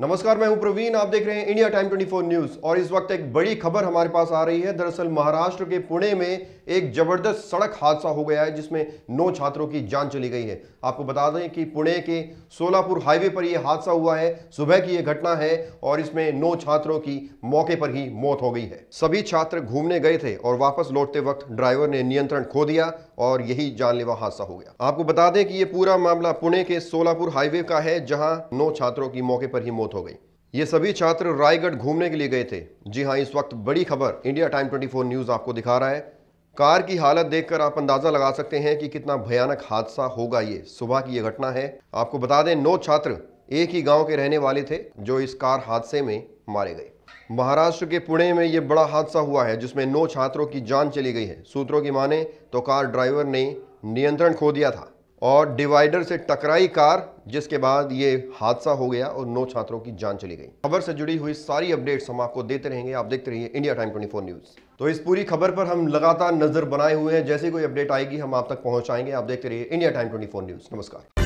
नमस्कार मैं हूं प्रवीण आप देख रहे हैं इंडिया टाइम 24 न्यूज और इस वक्त एक बड़ी खबर हमारे पास आ रही है दरअसल महाराष्ट्र के पुणे में एक जबरदस्त सड़क हादसा हो गया है जिसमें नौ छात्रों की जान चली गई है आपको बता दें कि पुणे के सोलापुर हाईवे पर यह हादसा हुआ है सुबह की यह घटना है और इसमें नौ छात्रों की मौके पर ही मौत हो गई है सभी छात्र घूमने गए थे और वापस लौटते वक्त ड्राइवर ने नियंत्रण खो दिया और यही जानलेवा हादसा हो गया आपको बता दें कि ये पूरा मामला पुणे के सोलापुर हाईवे का है जहां नौ छात्रों की मौके पर ही मौत हो गई ये सभी छात्र रायगढ़ घूमने के लिए गए थे जी हाँ इस वक्त बड़ी खबर इंडिया टाइम ट्वेंटी न्यूज आपको दिखा रहा है कार की हालत देखकर आप अंदाजा लगा सकते हैं कि कितना भयानक हादसा होगा ये सुबह की ये घटना है आपको बता दें नौ छात्र एक ही गांव के रहने वाले थे जो इस कार हादसे में मारे गए महाराष्ट्र के पुणे में ये बड़ा हादसा हुआ है जिसमें नौ छात्रों की जान चली गई है सूत्रों की माने तो कार ड्राइवर ने नियंत्रण खो दिया था और डिवाइडर से टकराई कार जिसके बाद ये हादसा हो गया और नौ छात्रों की जान चली गई खबर से जुड़ी हुई सारी अपडेट्स हम आपको देते रहेंगे आप देखते रहिए इंडिया टाइम 24 न्यूज तो इस पूरी खबर पर हम लगातार नजर बनाए हुए हैं जैसे कोई अपडेट आएगी हम आप तक पहुंचाएंगे आप देखते रहिए इंडिया टाइम 24 न्यूज नमस्कार